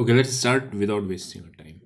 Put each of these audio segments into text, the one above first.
Okay let's start without wasting time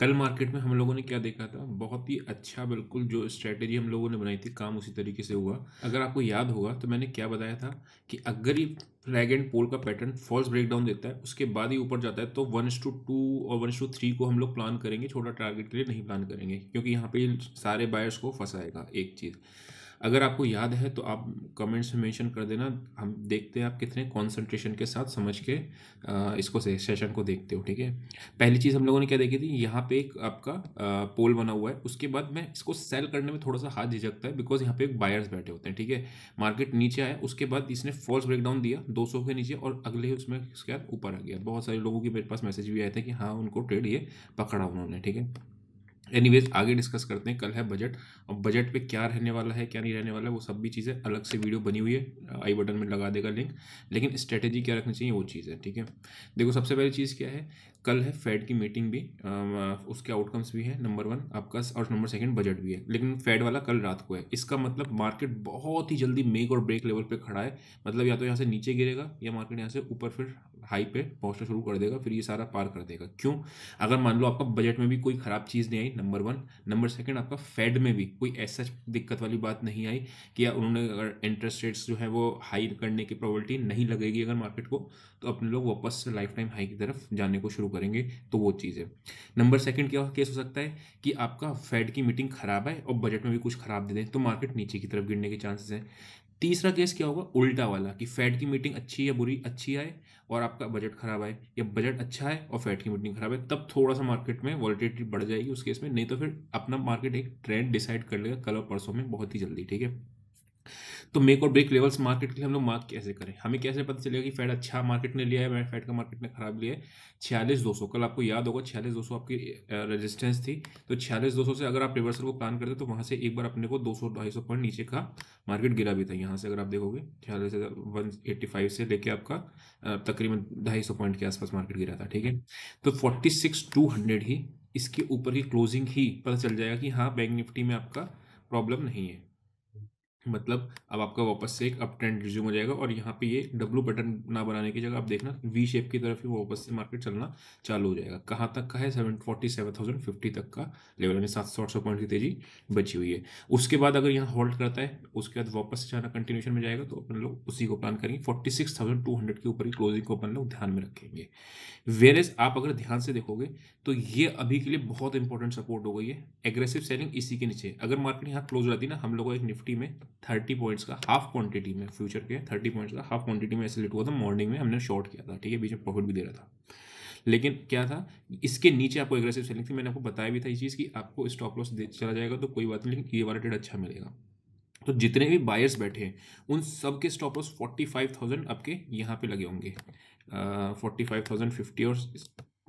कल market में हम लोगों ने क्या देखा था बहुत ही अच्छा बिल्कुल जो स्ट्रेटेजी हम लोगों ने बनाई थी काम उसी तरीके से हुआ अगर आपको याद होगा तो मैंने क्या बताया था कि अगर ये फ्लैग एंड पोल का पैटर्न फॉल्स ब्रेकडाउन देता है उसके बाद ही ऊपर जाता है तो वन टू टू और वन टू थ्री को हम लोग प्लान करेंगे छोटा टारगेट के लिए नहीं प्लान करेंगे क्योंकि यहाँ पे सारे बायर्स को फंसाएगा एक चीज़ अगर आपको याद है तो आप कमेंट्स में मेंशन कर देना हम देखते हैं आप कितने कंसंट्रेशन के साथ समझ के इसको से, सेशन को देखते हो ठीक है पहली चीज़ हम लोगों ने क्या देखी थी यहाँ पे एक आपका पोल बना हुआ है उसके बाद मैं इसको सेल करने में थोड़ा सा हाथ झिझकता है बिकॉज यहाँ पे एक बायर्स बैठे होते हैं ठीक है मार्केट नीचे आया उसके बाद इसने फॉल्स ब्रेकडाउन दिया दो के नीचे और अगले उसमें उसके बाद ऊपर आ गया बहुत सारे लोगों के मेरे पास मैसेज भी आए थे कि हाँ उनको ट्रेड ये पकड़ा उन्होंने ठीक है एनीवेज आगे डिस्कस करते हैं कल है बजट अब बजट पे क्या रहने वाला है क्या नहीं रहने वाला है वो सब भी चीज़ें अलग से वीडियो बनी हुई है आई बटन में लगा देगा लिंक लेकिन स्ट्रेटेजी क्या रखनी चाहिए वो चीज़ है ठीक है देखो सबसे पहली चीज़ क्या है कल है फेड की मीटिंग भी उसके आउटकम्स भी है नंबर वन आपका और नंबर सेकंड बजट भी है लेकिन फेड वाला कल रात को है इसका मतलब मार्केट बहुत ही जल्दी मेक और ब्रेक लेवल पर खड़ा है मतलब या तो यहाँ से नीचे गिरेगा या मार्केट यहाँ से ऊपर फिर हाई पे पहुँचना शुरू कर देगा फिर ये सारा पार कर देगा क्यों अगर मान लो आपका बजट में भी कोई ख़राब चीज़ नहीं आई नंबर वन नंबर सेकंड आपका फेड में भी कोई ऐसा दिक्कत वाली बात नहीं आई कि या उन्होंने अगर इंटरेस्ट रेट्स जो है वो हाई करने की प्रॉबलिटी नहीं लगेगी अगर मार्केट को तो अपने लोग वापस से लाइफ टाइम हाई की तरफ जाने को शुरू करेंगे तो वो चीज़ है नंबर सेकेंड क्या केस हो सकता है कि आपका फेड की मीटिंग खराब है और बजट में भी कुछ खराब दे दें तो मार्केट नीचे की तरफ गिरने के चांसेस हैं तीसरा केस क्या होगा उल्टा वाला कि फैट की मीटिंग अच्छी या बुरी अच्छी आए और आपका बजट खराब आए या बजट अच्छा है और फैट की मीटिंग खराब है तब थोड़ा सा मार्केट में वॉलिटिलिटी बढ़ जाएगी उस केस में नहीं तो फिर अपना मार्केट एक ट्रेंड डिसाइड कर लेगा कल और परसों में बहुत ही जल्दी ठीक है तो मेक और ब्रेक लेवल्स मार्केट के लिए हम लोग मार्क कैसे करें हमें कैसे पता चलेगा कि फैट अच्छा मार्केट ने लिया है मैं फैट का मार्केट ने खराब लिया है छियालीस दो सौ कल आपको याद होगा छियालीस दो सौ आपकी रेजिस्टेंस थी तो छियालीस दो सौ से अगर आप रिवर्सल को प्लान करते तो वहाँ से एक बार अपने को दो सौ ढाई सौ पॉइंट नीचे का मार्केट गिरा भी था यहाँ से अगर आप देखोगे छियालीस वन एट्टी फाइव से लेके आपका तकरीबन ढाई सौ पॉइंट के आसपास मार्केट गिरा था ठीक है तो फोर्टी सिक्स टू हंड्रेड ही इसके ऊपर की क्लोजिंग ही पता चल जाएगा कि हाँ बैंक निफ्टी में आपका प्रॉब्लम नहीं है मतलब अब आपका वापस से एक अप ट्रेंड रिज्यूम हो जाएगा और यहाँ पे ये डब्लू पैटर्न ना बनाने की जगह आप देखना वी शेप की तरफ ही वापस से मार्केट चलना चालू हो जाएगा कहाँ तक का है seven forty seven thousand fifty तक का लेवल यानी सात सौ आठ सौ पॉइंट की तेजी बची हुई है उसके बाद अगर यहाँ होल्ड करता है उसके बाद वापस से जाना कंटिन्यूशन में जाएगा तो अपन लोग उसी को प्लान करेंगे forty six thousand two hundred के ऊपर की क्लोजिंग को अपन लोग ध्यान में रखेंगे वेर आप अगर ध्यान से देखोगे तो ये अभी के लिए बहुत इंपॉर्टेंट सपोर्ट हो गई है एग्रेसिव सेलिंग इसी के नीचे अगर मार्केट यहाँ क्लोज रहती ना हम लोगों एक निफ्टी में थर्टी पॉइंट्स का हाफ क्वांटिटी में फ्यूचर के थर्टी पॉइंट्स का हाफ क्वांटिटी में एसलेट हुआ था मॉर्निंग में हमने शॉर्ट किया था ठीक है बीच में प्रॉफिट भी दे रहा था लेकिन क्या था इसके नीचे आपको एग्रेसिव सेलिंग थी मैंने आपको बताया भी था ये चीज़ कि आपको स्टॉप लॉस चला जाएगा तो कोई बात नहीं लेकिन ये वाला ट्रेड अच्छा मिलेगा तो जितने भी बायर्स बैठे हैं उन सब के stop loss forty five thousand आपके यहाँ पे लगे होंगे फोर्टी फाइव थाउजेंड फिफ्टी और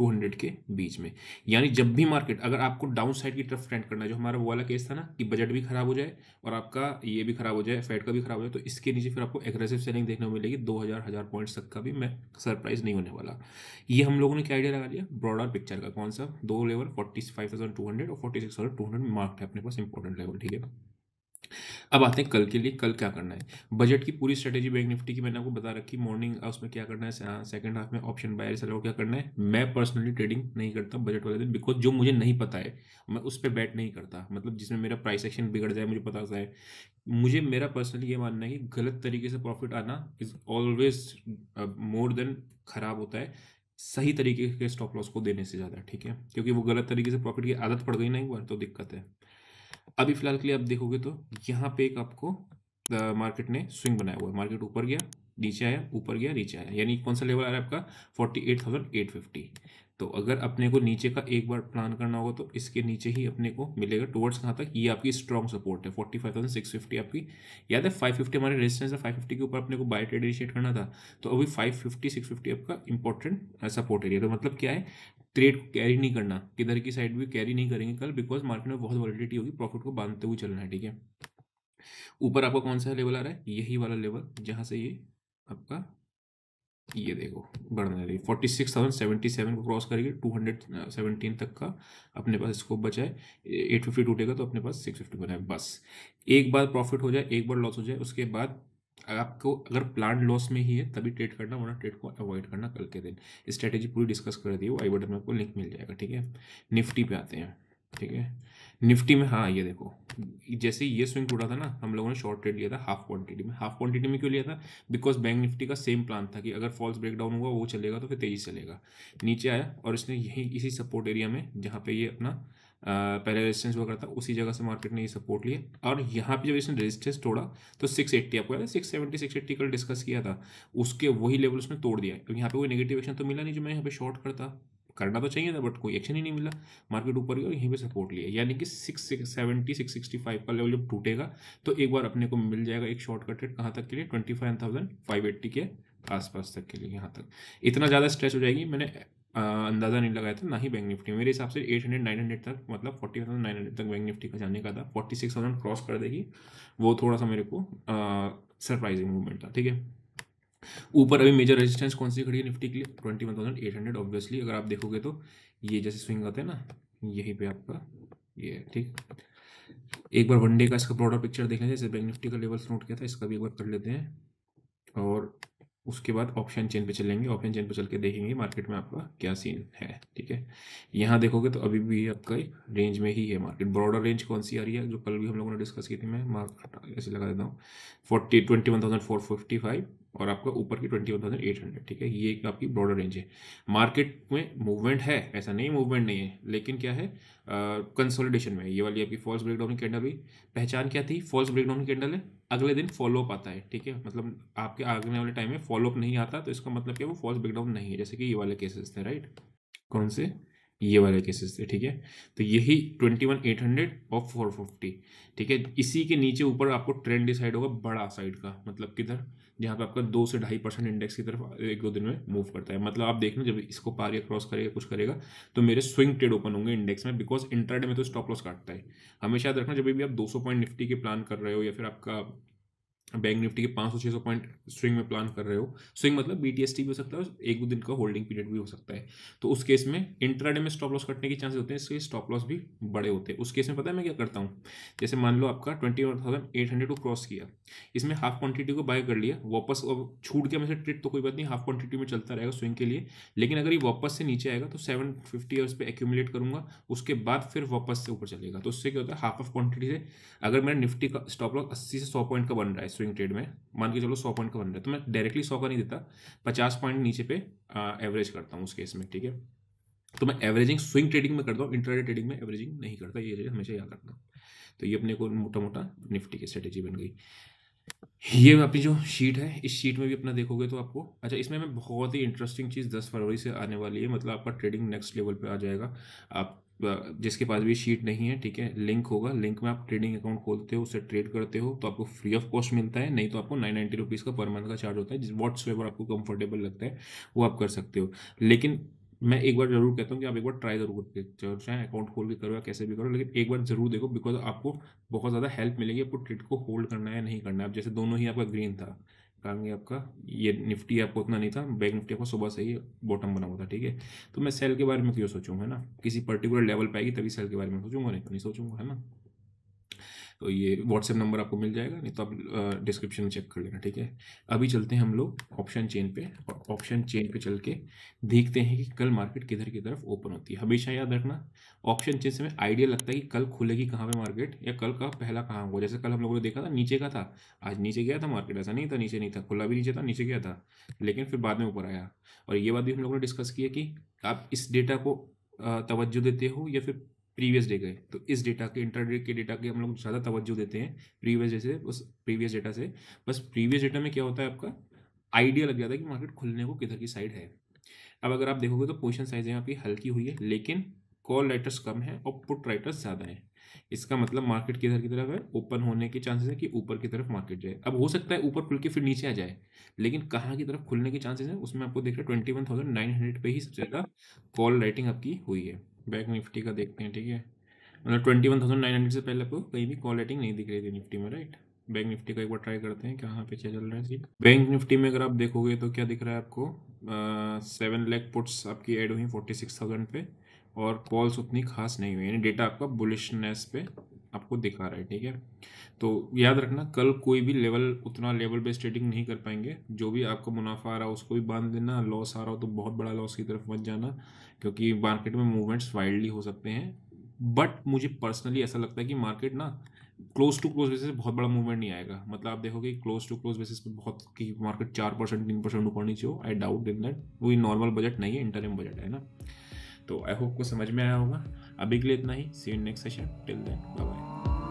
200 के बीच में यानी जब भी मार्केट अगर आपको डाउन साइड की तरफ ट्रेंड करना है जो हमारा वो वाला केस था ना कि बजट भी खराब हो जाए और आपका ये भी खराब हो जाए फेड का भी खराब हो जाए तो इसके नीचे फिर आपको एग्रेसिव सेलिंग देखने को मिलेगी दो हज़ार हज़ार पॉइंट्स तक का भी मैं सरप्राइज नहीं होने वाला ये हम लोगों ने क्या आइडिया लगा लिया ब्रॉडर पिक्चर का कौन सा दो level forty five thousand two hundred और forty six thousand two hundred market है अपने पास इंपॉर्टेंट लेवल ठीक है अब आते हैं कल के लिए कल क्या करना है बजट की पूरी स्ट्रेटेजी बैंक निफ्टी की मैंने आपको बता रखी मॉर्निंग उसमें क्या करना है सेकंड हाफ में ऑप्शन बायर सेलर क्या करना है मैं पर्सनली ट्रेडिंग नहीं करता बजट वाले दिन बिकॉज जो मुझे नहीं पता है मैं उस पर बैट नहीं करता मतलब जिसमें मेरा प्राइस एक्शन बिगड़ जाए मुझे पता जाए मुझे मेरा पर्सनली ये मानना है कि गलत तरीके से प्रॉफिट आना इज ऑलवेज मोर देन खराब होता है सही तरीके के स्टॉप लॉस को देने से ज़्यादा ठीक है क्योंकि वो गलत तरीके से प्रॉफिट की आदत पड़ गई ना एक बार तो दिक्कत है अभी फिलहाल के लिए आप देखोगे तो यहाँ पे एक आपको मार्केट ने स्विंग बनाया हुआ है मार्केट ऊपर गया नीचे आया ऊपर गया नीचे आया यानी कौन सा लेवल आ रहा है आपका forty eight thousand eight fifty तो अगर अपने को नीचे का एक बार प्लान करना होगा तो इसके नीचे ही अपने को मिलेगा टुवर्ड्स कहाँ तक ये आपकी स्ट्रॉन्ग सपोर्ट है forty five thousand six fifty आपकी याद है फाइव फिफ्टी हमारे रेजिस्टेंस है फाइव फिफ्टी के ऊपर अपने को बाय ट्रेड इनिशिएट करना था तो अभी फाइव फिफ्टी सिक्स फिफ्टी आपका इंपॉर्टेंट सपोर्ट एरिया तो मतलब क्या है ट्रेड को कैरी नहीं करना किधर की साइड भी कैरी नहीं करेंगे कल बिकॉज मार्केट में बहुत वॉलिडिटी होगी प्रॉफिट को बांधते हुए चलना है ठीक है ऊपर आपका कौन सा लेवल आ रहा है यही वाला लेवल जहाँ से ये आपका ये देखो बढ़ने लगी forty six thousand seventy seven को क्रॉस करेगी टू हंड्रेड सेवनटीन तक का अपने पास स्कोप बचाए एट फिफ्टी टूटेगा तो अपने पास सिक्स फिफ्टी बनाए बस एक बार प्रॉफिट हो जाए एक बार लॉस हो जाए उसके बाद आपको अगर प्लान लॉस में ही है तभी ट्रेड करना वरना ट्रेड को अवॉइड करना कल के दिन स्ट्रेटेजी पूरी डिस्कस कर दी हो आई बटन में आपको लिंक मिल जाएगा ठीक है निफ्टी पे आते हैं ठीक है निफ्टी में हाँ ये देखो जैसे ये स्विंग टूटा था ना हम लोगों ने शॉर्ट ट्रेड लिया था हाफ क्वांटिटी में हाफ क्वांटिटी में क्यों लिया था बिकॉज बैंक निफ्टी का सेम प्लान था कि अगर फॉल्स ब्रेकडाउन हुआ वो चलेगा तो फिर तेजी चलेगा नीचे आया और इसने यही इसी सपोर्ट एरिया में जहाँ पे ये अपना पहले रेजिस्टेंस हुआ करता उसी जगह से मार्केट ने ये सपोर्ट लिया और यहाँ पे जब इसने रेजिस्टेंस तोड़ा तो सिक्स एट्टी आपको सिक्स सेवेंटी सिक्स एट्टी कल डिस्कस किया था उसके वही लेवल उसने तोड़ दिया क्योंकि यहाँ पे कोई नेगेटिव एक्शन तो मिला नहीं जो मैं यहाँ पे शॉर्ट करता करना तो चाहिए था बट कोई एक्शन ही नहीं मिला मार्केट ऊपर गया और यहीं पे सपोर्ट लिया यानी कि six six seventy six sixty five का लेवल जब टूटेगा तो एक बार अपने को मिल जाएगा एक शॉर्ट कट रेट कहाँ तक के लिए twenty five thousand five eighty के आसपास तक के लिए यहाँ तक इतना ज़्यादा स्ट्रेस हो जाएगी मैंने अंदाज़ा नहीं लगाया था ना ही बैंक निफ्टी मेरे हिसाब से एट हंड्रेड नाइन हंड्रेड तक मतलब फोर्टी थाउजेंड नाइन हंड्रेड तक बैंक निफ्टी का जाने का था फोर्टी सिक्स थाउजेंड क्रॉस कर देगी वो थोड़ा सा मेरे को सरप्राइजिंग मूवमेंट था ठीक है ऊपर अभी मेजर रेजिस्टेंस कौन सी खड़ी है निफ्टी के लिए twenty one thousand eight hundred obviously अगर आप देखोगे तो ये जैसे स्विंग आते हैं ना यहीं पे आपका ये ठीक एक बार वनडे का इसका ब्रॉडर पिक्चर देख जैसे बैंक निफ्टी का लेवल्स नोट किया था इसका भी एक बार कर लेते हैं और उसके बाद ऑप्शन चेन पे चलेंगे ऑप्शन चेन पे चल के देखेंगे मार्केट में आपका क्या सीन है ठीक है यहाँ देखोगे तो अभी भी आपका रेंज में ही है मार्केट ब्रॉडर रेंज कौन सी आ रही है जो कल भी हम लोगों ने डिस्कस की थी मैं मार्केट ऐसे लगा देता हूँ forty twenty one thousand four fifty five और आपका ऊपर की twenty one thousand eight hundred ठीक है ये आपकी ब्रॉडर रेंज है मार्केट में मूवमेंट है ऐसा नहीं मूवमेंट नहीं है लेकिन क्या है कंसोलिडेशन में ये वाली आपकी फॉल्स ब्रेकडाउन की कैंडल भी पहचान क्या थी फॉल्स ब्रेकडाउन की कैंडल है अगले दिन फॉलोअप आता है ठीक है मतलब आपके आगने वाले टाइम में फॉलोअप नहीं आता तो इसका मतलब क्या वो फॉल्स ब्रेकडाउन नहीं है जैसे कि ये वाले केसेस थे राइट कौन से ये वाले केसेस थे ठीक है तो यही ट्वेंटी वन एट हंड्रेड और फोर फिफ्टी ठीक है इसी के नीचे ऊपर आपको ट्रेंड डिसाइड होगा बड़ा साइड का मतलब किधर जहाँ पे आपका दो से ढाई परसेंट इंडेक्स की तरफ एक दो दिन में मूव करता है मतलब आप देखना जब इसको पार या क्रॉस करेगा कुछ करेगा तो मेरे स्विंग ट्रेड ओपन होंगे इंडेक्स में बिकॉज इंटरडे में तो स्टॉप लॉस काटता है हमेशा याद रखना जब भी आप सौ पॉइंट निफ्टी के प्लान कर रहे हो या फिर आपका बैंक निफ्टी के 500 600 पॉइंट स्विंग में प्लान कर रहे हो स्विंग मतलब बी भी हो सकता है एक दो दिन का होल्डिंग पीरियड भी हो सकता है तो उस केस में इंट्राडे में स्टॉप लॉस कटने के चांसेस होते हैं इसलिए स्टॉप लॉस भी बड़े होते हैं उस केस में पता है मैं क्या करता हूँ जैसे मान लो आपका twenty one thousand eight hundred को क्रॉस किया इसमें हाफ क्वांटिटी को बाय कर लिया वापस अब छूट गया मैं ट्रिट तो कोई बात नहीं हाफ क्वांटिटी में चलता रहेगा स्विंग के लिए लेकिन अगर ये वापस से नीचे आएगा तो सेवन फिफ्टी उस पर एक्यूमुलेट करूंगा उसके बाद फिर वापस से ऊपर चलेगा तो उससे क्या होता है हाफ ऑफ क्वांटिटी से अगर मेरा निफ्टी का स्टॉप लॉस अस्सी से सौ पॉइंट का बन रहा है स्विंग ट्रेड में मान के चलो सौ पॉइंट का बन रहा है तो मैं डायरेक्टली सौ का नहीं देता पचास पॉइंट नीचे पे एवरेज करता हूँ उस केस में ठीक है तो मैं एवरेजिंग स्विंग ट्रेडिंग में करता हूँ इंटरडे ट्रेडिंग में एवरेजिंग नहीं करता ये चीज़ हमेशा याद रखना तो ये अपने को मोटा मोटा निफ्टी की स्ट्रेटेजी बन गई ये अपनी जो शीट है इस शीट में भी अपना देखोगे तो आपको अच्छा इसमें मैं बहुत ही इंटरेस्टिंग चीज़ दस फरवरी से आने वाली है मतलब आपका ट्रेडिंग नेक्स्ट लेवल पे आ जाएगा आप जिसके पास भी शीट नहीं है ठीक है लिंक होगा लिंक में आप ट्रेडिंग अकाउंट खोलते हो उससे ट्रेड करते हो तो आपको फ्री ऑफ कॉस्ट मिलता है नहीं तो आपको नाइन नाइन्टी रुपीज़ का पर मंथ का चार्ज होता है जिस वॉट्स आपको कंफर्टेबल लगता है वो आप कर सकते हो लेकिन मैं एक बार जरूर कहता हूँ कि आप एक बार ट्राई जरूर करके चाहे अकाउंट खोल के करो या कैसे भी करो लेकिन एक बार जरूर देखो बिकॉज आपको बहुत ज़्यादा हेल्प मिलेगी आपको ट्रेड को होल्ड करना है नहीं करना है अब जैसे दोनों ही आपका ग्रीन था कारण ये आपका ये निफ्टी आपको उतना नहीं था बैंक निफ्टी आपको सुबह से ही बॉटम बना हुआ था ठीक है तो मैं सेल के बारे में क्यों तो सोचूंगा है ना किसी पर्टिकुलर लेवल पर आएगी तभी सेल के बारे में सोचूंगा नहीं तो नहीं सोचूंगा है ना तो ये व्हाट्सएप नंबर आपको मिल जाएगा नहीं तो आप डिस्क्रिप्शन में चेक कर लेना ठीक है अभी चलते हैं हम लोग ऑप्शन चेन पे और ऑप्शन चेन पे चल के देखते हैं कि कल मार्केट किधर की तरफ ओपन होती है हमेशा याद रखना ऑप्शन चेन से हमें आइडिया लगता है कि कल खुलेगी कहाँ पर मार्केट या कल का पहला कहाँ होगा जैसे कल हम लोगों ने देखा था नीचे का था आज नीचे गया था मार्केट ऐसा नहीं था नीचे नहीं था खुला भी नीचे था नीचे गया था लेकिन फिर बाद में ऊपर आया और ये बात भी हम लोगों ने डिस्कस किया कि आप इस डेटा को तवज्जो देते हो या फिर प्रीवियस डे गए तो इस डेटा के इंटर के डेटा के हम लोग ज़्यादा तवज्जो देते हैं प्रीवियस डे से बस प्रीवियस डेटा से बस प्रीवियस डेटा में क्या होता है आपका आइडिया लग जाता है कि मार्केट खुलने को किधर की साइड है अब अगर आप देखोगे तो पोजिशन साइज यहाँ पे हल्की हुई है लेकिन कॉल राइटर्स कम है और पुट राइटर्स ज़्यादा है इसका मतलब मार्केट किधर की तरफ है ओपन होने के चांसेस है कि ऊपर की तरफ मार्केट जाए अब हो सकता है ऊपर खुल के फिर नीचे आ जाए लेकिन कहाँ की तरफ खुलने के चांसेस हैं उसमें आपको देख रहे twenty one thousand nine hundred पर ही सबसे ज़्यादा कॉल राइटिंग आपकी हुई है बैंक निफ्टी का देखते हैं ठीक है मतलब twenty one thousand nine hundred से पहले आपको कहीं भी कॉल रेटिंग नहीं दिख रही थी निफ्टी में राइट बैंक निफ्टी का एक बार ट्राई करते हैं कहाँ पे चल रहा है सीट बैंक निफ्टी में अगर आप देखोगे तो क्या दिख रहा है आपको सेवन लैख पुट्स आपकी एड हुई फोर्टी सिक्स थाउजेंड पे और कॉल्स उतनी खास नहीं हुई यानी डेटा आपका बुलिशनेस पे आपको दिखा रहा है ठीक है तो याद रखना कल कोई भी लेवल उतना लेवल बेस्ड ट्रेडिंग नहीं कर पाएंगे जो भी आपको मुनाफा आ रहा हो उसको भी बांध देना लॉस आ रहा हो तो बहुत बड़ा लॉस की तरफ मत जाना क्योंकि मार्केट में मूवमेंट्स वाइल्डली हो सकते हैं बट मुझे पर्सनली ऐसा लगता है कि मार्केट ना क्लोज टू क्लोज बेसिस बहुत बड़ा मूवमेंट नहीं आएगा मतलब आप देखोगे क्लोज टू क्लोज बेसिस पे बहुत कि मार्केट चार परसेंट तीन परसेंट ऊपर नीचे हो आई डाउट इन दैट वो नॉर्मल बजट नहीं है इंटरम बजट है ना तो आई होप को समझ में आया होगा अभी के लिए इतना ही see next session till then bye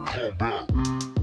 Combat.